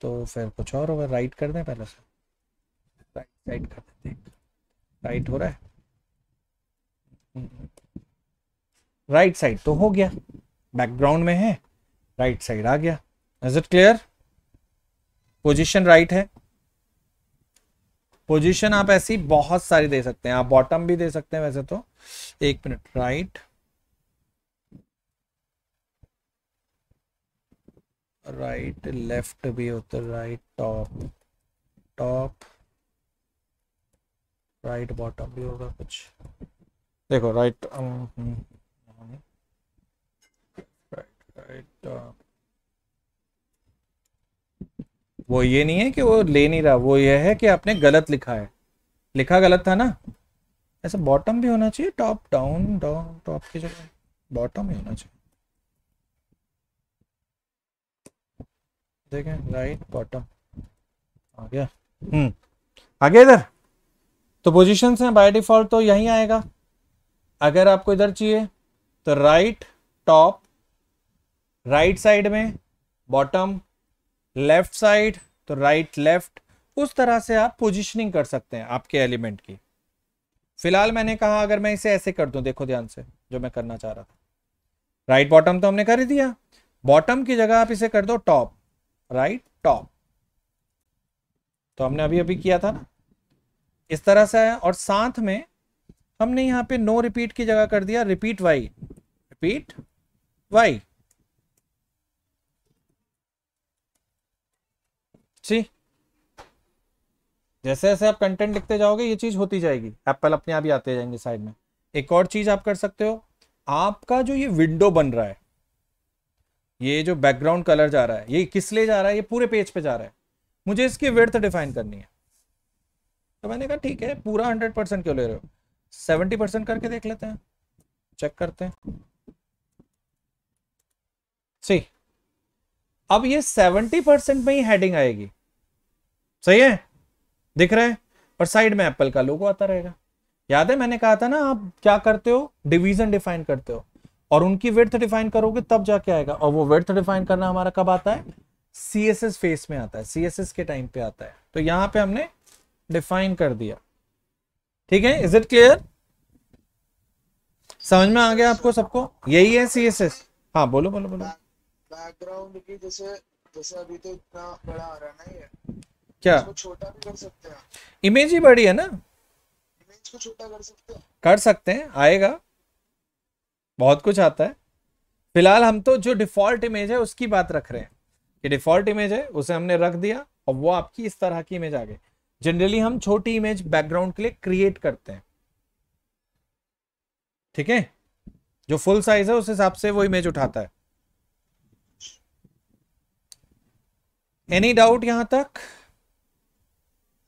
तो फिर कुछ और होगा राइट कर दें पहले से राइट साइड कर देते राइट हो रहा है राइट right साइड तो हो गया बैकग्राउंड में है राइट right साइड आ गया is it clear position right है पोजीशन आप ऐसी बहुत सारी दे सकते हैं आप बॉटम भी दे सकते हैं वैसे तो एक minute right right. Right left भी होता है right top top right bottom भी होगा कुछ देखो राइट राइट राइट टॉप वो ये नहीं है कि वो ले नहीं रहा वो ये है कि आपने गलत लिखा है लिखा गलत था ना ऐसा बॉटम भी होना चाहिए टॉप डाउन डाउन टॉप की जगह बॉटम ही होना चाहिए देखें राइट बॉटम आ गया हम्म आगे इधर तो पोजीशंस हैं बाय डिफॉल्ट तो यही आएगा अगर आपको इधर चाहिए तो राइट टॉप राइट साइड में बॉटम लेफ्ट साइड तो राइट लेफ्ट उस तरह से आप पोजीशनिंग कर सकते हैं आपके एलिमेंट की फिलहाल मैंने कहा अगर मैं इसे ऐसे कर दूं देखो ध्यान से जो मैं करना चाह रहा था राइट बॉटम तो हमने कर ही दिया बॉटम की जगह आप इसे कर दो टॉप राइट टॉप तो हमने अभी अभी किया था ना इस तरह से आया और साथ में हमने यहां पे नो रिपीट की जगह कर दिया repeat Y repeat Y C जैसे जैसे आप कंटेंट लिखते जाओगे ये चीज होती जाएगी एप्पल अपने आप ही आते जाएंगे साइड में एक और चीज आप कर सकते हो आपका जो ये विंडो बन रहा है ये जो बैकग्राउंड कलर जा रहा है ये किस लिए जा रहा है ये पूरे पेज पे जा रहा है मुझे इसकी वर्थ डिफाइन करनी है तो मैंने कहा ठीक है पूरा हंड्रेड परसेंट क्यों ले रहे हो सेवेंटी परसेंट करके देख लेते हैं चेक करते हैं सही अब ये सेवेंटी परसेंट में ही हेडिंग आएगी सही है दिख रहा है और साइड में एप्पल का लोगो आता रहेगा याद है मैंने कहा था ना आप क्या करते हो डिवीजन डिफाइन करते हो और उनकी वेथ डिफाइन करोगे तब जाके आएगा और वो वेथ डिफाइन करना हमारा कब आता है सीएसएस फेस में आता है सीएसएस के टाइम पे आता है तो यहां पे हमने डिफाइन कर दिया ठीक है इज इट क्लियर समझ में आ गया आपको सबको यही है सीएसएस हाँ बोलो बोलो बोलो बैकग्राउंड की जैसे जैसे अभी तो इतना बड़ा आ रहा नहीं है क्या छोटा भी कर सकते हैं इमेज ही बड़ी है ना इमेज को छोटा कर सकते हैं कर सकते हैं आएगा बहुत कुछ आता है फिलहाल हम तो जो डिफॉल्ट इमेज है उसकी बात रख रहे हैं कि डिफॉल्ट इमेज है उसे हमने रख दिया और वो आपकी इस तरह की इमेज आ गई जनरली हम छोटी इमेज बैकग्राउंड के लिए क्रिएट करते हैं ठीक है जो फुल साइज है उस हिसाब से वो इमेज उठाता है एनी डाउट यहां तक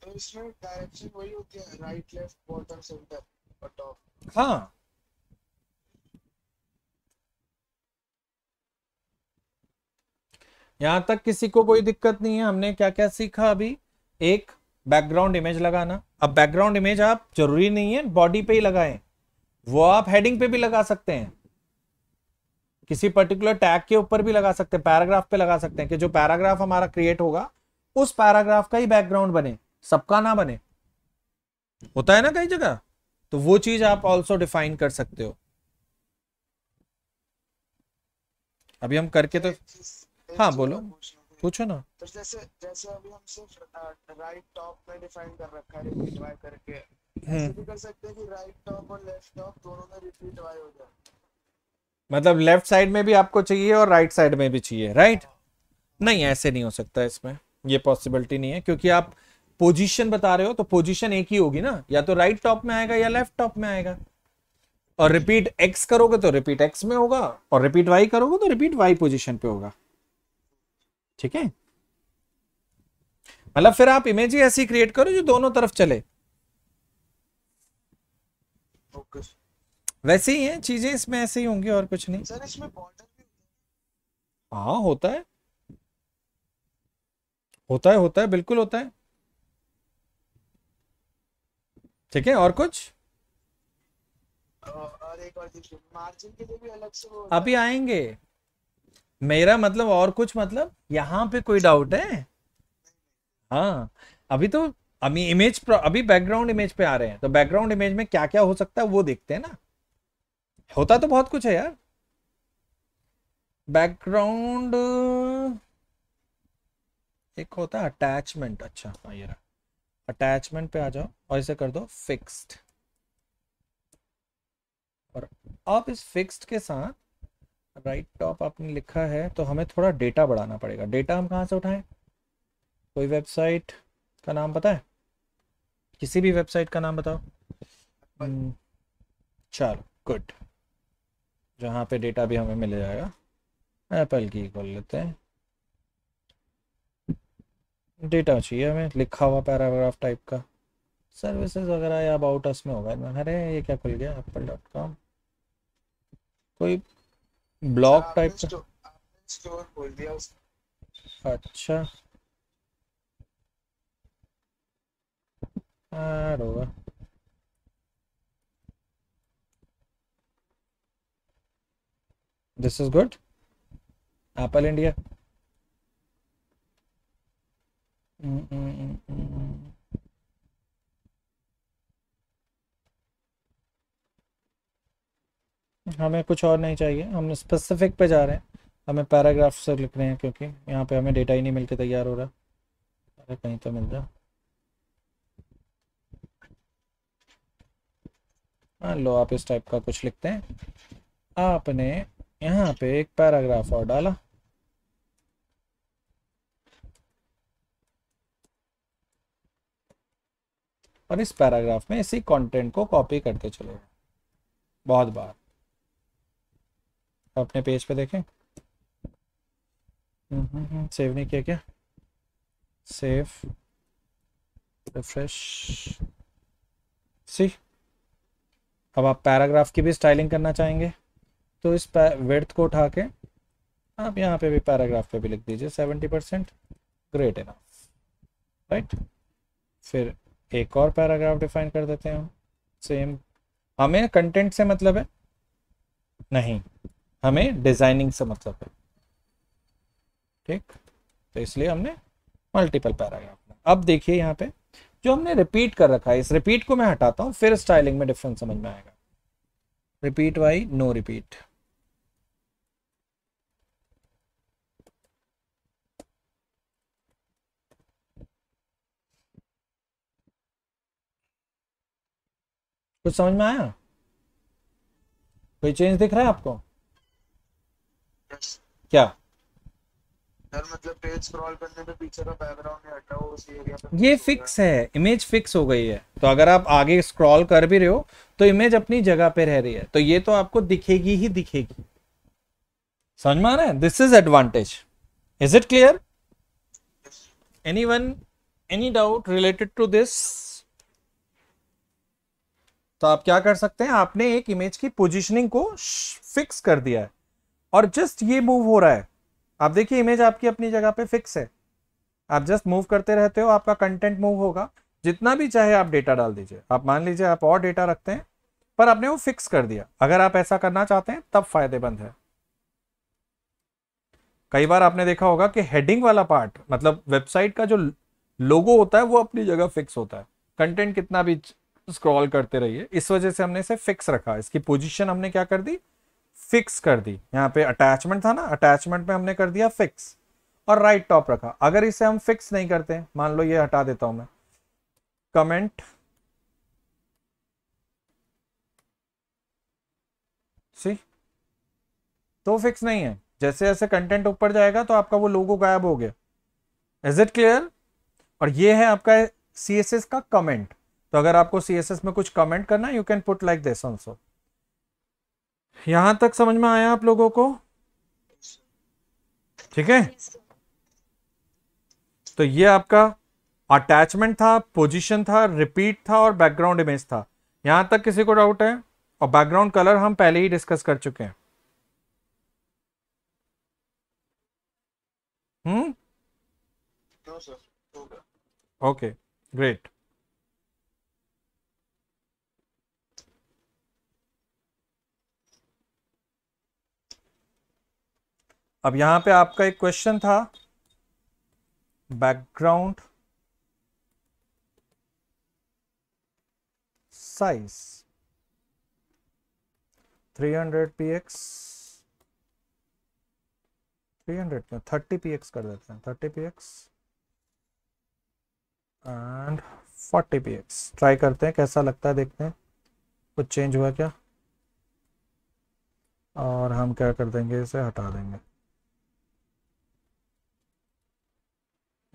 डायरेक्शन तो वही होती है right left bottom centre top हाँ यहां तक किसी को कोई दिक्कत नहीं है हमने क्या क्या सीखा अभी एक बैकग्राउंड इमेज लगाना अब बैकग्राउंड इमेज आप जरूरी नहीं है बॉडी पे ही लगाएं वो आप हेडिंग पे भी लगा सकते हैं किसी पर्टिकुलर टैग के ऊपर भी लगा सकते हैं पैराग्राफ पे लगा सकते हैं कि जो पैराग्राफ हमारा क्रिएट होगा उस पैराग्राफ का ही बैकग्राउंड बने सबका ना बने होता है ना कई जगह तो वो चीज आप ऑल्सो डिफाइन कर सकते हो अभी हम करके तो हाँ तो बोलो पूछो ना तो जैसे जैसे अभी हम सिर्फ राइट टॉप में डिफाइन कर रखा है रिपीट वाई करके ऐसे हम्म। भी कर सकते हैं कि राइट टॉप और लेफ्ट टॉप दोनों में रिपीट वाई हो जाए मतलब लेफ्ट साइड में भी आपको चाहिए और राइट साइड में भी चाहिए राइट हाँ। नहीं ऐसे नहीं हो सकता इसमें ये पॉसिबिलिटी नहीं है क्योंकि आप पोजीशन बता रहे हो तो पोजीशन एक ही होगी ना या तो राइट टॉप में आएगा या लेफ्ट टॉप में आएगा और रिपीट एक्स करोगे तो रिपीट एक्स में होगा और रिपीट वाई करोगे तो रिपीट वाई पोजीशन पे होगा ठीक है मतलब फिर आप इमेज ही ऐसी क्रिएट करो जो दोनों तरफ चले वैसे ही है चीजें इसमें ऐसे ही होंगी और कुछ नहीं सर इसमें हाँ होता है होता है होता है बिल्कुल होता है ठीक है और कुछ और एक और मार्जिन के लिए भी अलग से अभी आएंगे मेरा मतलब और कुछ मतलब यहाँ पे कोई डाउट है हाँ अभी तो अभी इमेज अभी बैकग्राउंड इमेज पे आ रहे हैं तो बैकग्राउंड इमेज में क्या क्या हो सकता है वो देखते हैं ना होता तो बहुत कुछ है यार बैकग्राउंड एक होता है अटैचमेंट अच्छा हाँ, ये रहा अटैचमेंट पे आ जाओ और इसे कर दो फिक्स्ड और आप इस फिक्स्ड के साथ राइट टॉप आपने लिखा है तो हमें थोड़ा डेटा बढ़ाना पड़ेगा डेटा हम कहाँ से उठाएं कोई वेबसाइट का नाम पता है किसी भी वेबसाइट का नाम बताओ हम्म, चलो गुड जहाँ पे डेटा भी हमें मिल जाएगा एप्पल की खोल लेते हैं डेटा चाहिए हमें लिखा हुआ पैराग्राफ टाइप का सर्विसेज वगैरह या अबाउट अस में होगा अरे ये क्या खुल गया एप्पल डॉट कॉम कोई ब्लॉक टाइप का स्टोर खोल दिया उसने अच्छा ऐड होगा this is good Apple India mm -mm -mm -mm. हमें कुछ और नहीं चाहिए हम स्पेसिफिक पे जा रहे हैं हमें पैराग्राफ से लिख रहे हैं क्योंकि यहाँ पे हमें डेटा ही नहीं मिलके तैयार हो रहा अरे कहीं तो मिल रहा लो आप इस टाइप का कुछ लिखते हैं आपने यहाँ पे एक पैराग्राफ और डाला और इस पैराग्राफ में इसी कंटेंट को कॉपी करते चलो बहुत बार अपने पेज पे देखें सेव नहीं किया क्या सेव रिफ्रेश सी अब आप पैराग्राफ की भी स्टाइलिंग करना चाहेंगे तो इस वेर्थ को उठा के आप यहाँ पे भी पैराग्राफ पे भी लिख दीजिए seventy percent great enough right फिर एक और पैराग्राफ डिफाइन कर देते हैं हम सेम हमें कंटेंट से मतलब है नहीं हमें डिजाइनिंग से मतलब है ठीक तो इसलिए हमने मल्टीपल पैराग्राफ अब देखिए यहाँ पे जो हमने रिपीट कर रखा है इस रिपीट को मैं हटाता हूँ फिर स्टाइलिंग में डिफरेंस समझ में आएगा रिपीट वाई नो रिपीट कुछ समझ में आया कोई चेंज दिख रहा है आपको क्या सर मतलब पेज स्क्रॉल करने पे पीछे का बैकग्राउंड नहीं हटा वो उसी एरिया पे ये फिक्स है इमेज फिक्स हो गई है तो अगर आप आगे स्क्रॉल कर भी रहे हो तो इमेज अपनी जगह पे रह रही है तो ये तो आपको दिखेगी ही दिखेगी समझ में आ रहा है this is advantage is it clear anyone any doubt related to this तो आप क्या कर सकते हैं आपने एक इमेज की पोजीशनिंग को फिक्स कर दिया है और जस्ट ये मूव हो रहा है आप देखिए इमेज आपकी अपनी जगह पे फिक्स है आप जस्ट मूव करते रहते हो आपका कंटेंट मूव होगा जितना भी चाहे आप डेटा डाल दीजिए आप मान लीजिए आप और डेटा रखते हैं पर आपने वो फिक्स कर दिया अगर आप ऐसा करना चाहते हैं तब फायदेमंद है कई बार आपने देखा होगा कि हेडिंग वाला पार्ट मतलब वेबसाइट का जो लोगो होता है वो अपनी जगह फिक्स होता है कंटेंट कितना भी स्क्रॉल करते रहिए इस वजह से हमने इसे फिक्स रखा इसकी पोजीशन हमने क्या कर दी फिक्स कर दी यहाँ पे अटैचमेंट था ना अटैचमेंट में हमने कर दिया फिक्स और राइट right टॉप रखा अगर इसे हम फिक्स नहीं करते मान लो ये हटा देता हूं मैं कमेंट सी तो फिक्स नहीं है जैसे जैसे कंटेंट ऊपर जाएगा तो आपका वो लोगो गायब हो गया इज इट क्लियर और ये है आपका सीएसएस का कमेंट तो अगर आपको सीएसएस में कुछ कमेंट करना you can put like this also यहां तक समझ में आया आप लोगों को ठीक है तो ये आपका अटैचमेंट था पोजीशन था रिपीट था और बैकग्राउंड इमेज था यहां तक किसी को डाउट है और बैकग्राउंड कलर हम पहले ही डिस्कस कर चुके हैं हम्म ओके ग्रेट अब यहां पे आपका एक क्वेश्चन था बैकग्राउंड साइज 300 px 300 में 30 px कर देते हैं 30 px एंड 40 px ट्राई करते हैं कैसा लगता है देखते हैं कुछ चेंज हुआ क्या और हम क्या कर देंगे इसे हटा देंगे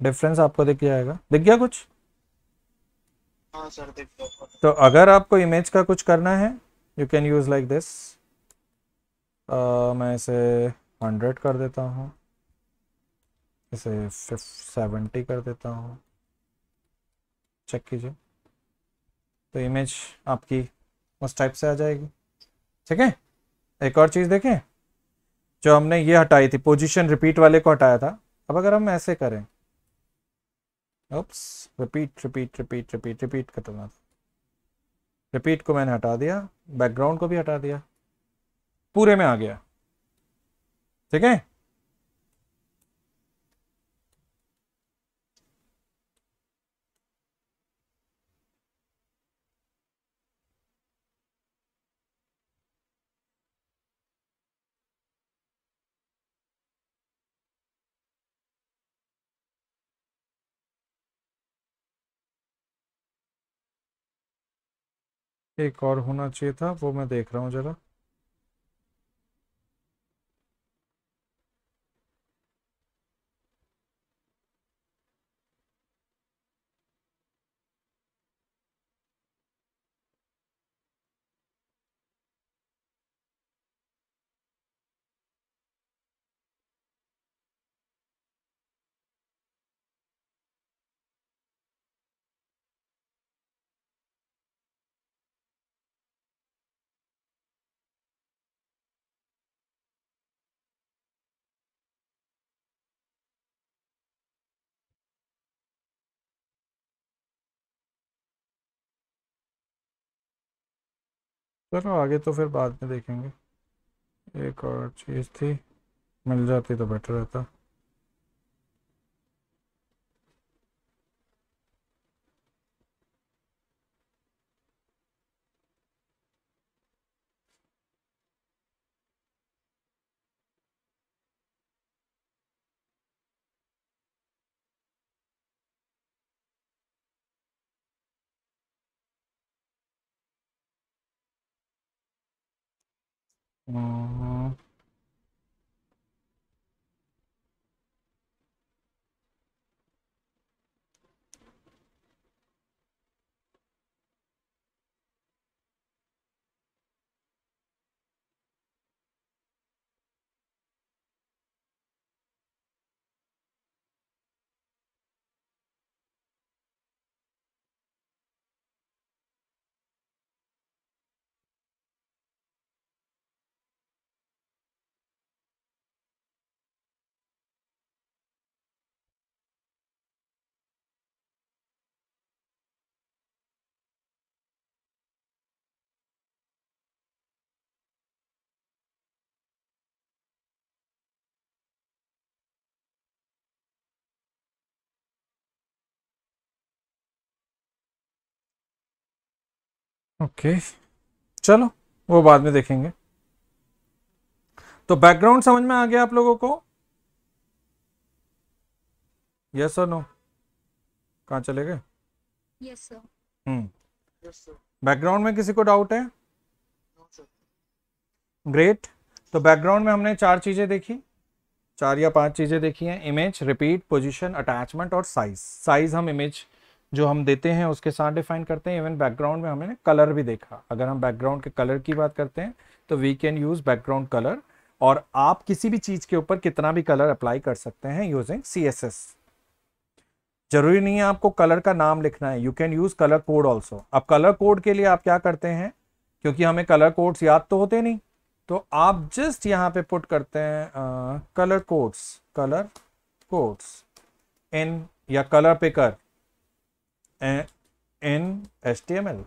डिफरेंस आपको दिख जाएगा दिख गया कुछ हाँ सर दिख गया तो अगर आपको इमेज का कुछ करना है you can use like this मैं इसे हंड्रेड कर देता हूँ इसे सेवेंटी कर देता हूँ चेक कीजिए तो इमेज आपकी उस टाइप से आ जाएगी ठीक है एक और चीज़ देखें जो हमने ये हटाई थी पोजीशन रिपीट वाले को हटाया था अब अगर हम ऐसे करें oops repeat repeat repeat repeat repeat खतरनाक रिपीट को मैंने हटा दिया बैकग्राउंड को भी हटा दिया पूरे में आ गया ठीक है एक और होना चाहिए था वो मैं देख रहा हूँ ज़रा चलो आगे तो फिर बाद में देखेंगे एक और चीज़ थी मिल जाती तो बेटर रहता ओके चलो वो बाद में देखेंगे तो बैकग्राउंड समझ में आ गया आप लोगों को यस और नो कहा चले गए बैकग्राउंड हम्म। में किसी को डाउट है ग्रेट तो बैकग्राउंड में हमने चार चीजें देखी चार या पांच चीजें देखी हैं इमेज रिपीट पोजीशन अटैचमेंट और साइज साइज हम इमेज जो हम देते हैं उसके साथ डिफाइन करते हैं इवन बैकग्राउंड में हमने कलर भी देखा अगर हम बैकग्राउंड के कलर की बात करते हैं तो we can use background colour और आप किसी भी चीज़ के ऊपर कितना भी कलर अप्लाई कर सकते हैं यूजिंग सी एस एस जरूरी नहीं है आपको कलर का नाम लिखना है you can use colour code also अब कलर कोड के लिए आप क्या करते हैं क्योंकि हमें कलर कोड्स याद तो होते नहीं तो आप जस्ट यहाँ पे पुट करते हैं colour codes colour codes in या कलर पिकर इन एल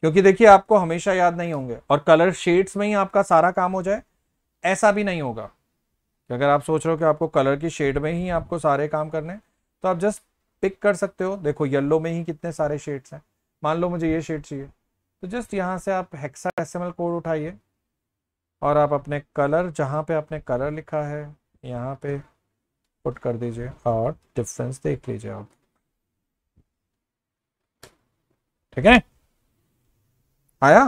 क्योंकि देखिए आपको हमेशा याद नहीं होंगे और कलर शेड्स में ही आपका सारा काम हो जाए ऐसा भी नहीं होगा कि अगर आप सोच रहे हो कि आपको कलर की शेड में ही आपको सारे काम करने तो आप जस्ट पिक कर सकते हो देखो येल्लो में ही कितने सारे शेड्स हैं मान लो मुझे ये शेड चाहिए तो जस्ट यहाँ से आप हेक्सा एल कोड उठाइए और आप अपने कलर जहाँ पे आपने कलर लिखा है यहाँ पे पुट कर दीजिए और डिफरेंस देख लीजिए आप ठीक है आया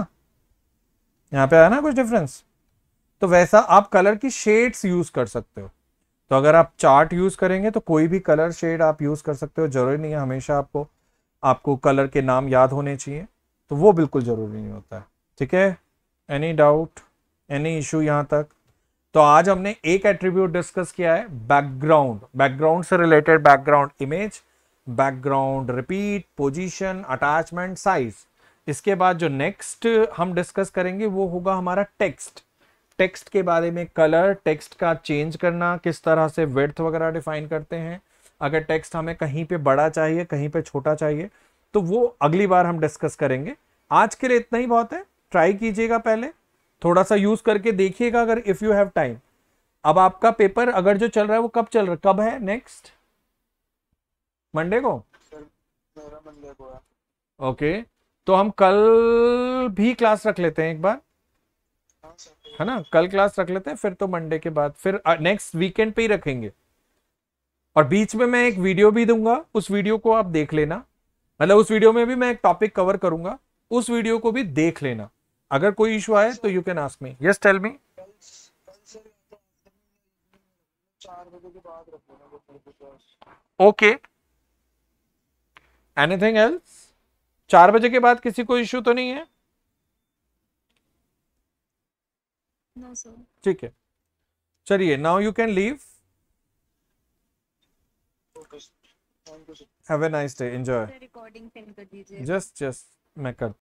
यहां पे आया ना कुछ डिफरेंस तो वैसा आप कलर की शेड्स यूज कर सकते हो तो अगर आप चार्ट यूज करेंगे तो कोई भी कलर शेड आप यूज कर सकते हो जरूरी नहीं है हमेशा आपको आपको कलर के नाम याद होने चाहिए तो वो बिल्कुल जरूरी नहीं होता है ठीक है एनी डाउट एनी इशू यहां तक तो आज हमने एक एट्रीब्यूट डिस्कस किया है बैकग्राउंड बैकग्राउंड से related background image background repeat position attachment size इसके बाद जो नेक्स्ट हम डिस्कस करेंगे वो होगा हमारा टेक्स्ट टेक्स्ट के बारे में कलर टेक्स्ट का चेंज करना किस तरह से वेड्थ वगैरह डिफाइन करते हैं अगर टेक्स्ट हमें कहीं पे बड़ा चाहिए कहीं पे छोटा चाहिए तो वो अगली बार हम डिस्कस करेंगे आज के लिए इतना ही बहुत है ट्राई कीजिएगा पहले थोड़ा सा यूज़ करके देखिएगा अगर इफ़ यू हैव टाइम अब आपका पेपर अगर जो चल रहा है वो कब चल रहा है कब है नेक्स्ट मंडे को ओके तो हम कल भी क्लास रख लेते हैं एक बार हाँ है ना कल क्लास रख लेते हैं फिर तो मंडे के बाद फिर नेक्स्ट वीकेंड पे ही रखेंगे और बीच में मैं एक वीडियो भी दूंगा उस वीडियो को आप देख लेना मतलब उस वीडियो में भी मैं एक टॉपिक कवर करूंगा उस वीडियो को भी देख लेना अगर कोई इशू आए तो you can ask me yes tell me okay anything else चार बजे के बाद किसी को इश्यू तो नहीं है ठीक है चलिए now you can leave have a nice day enjoy just just मैं कर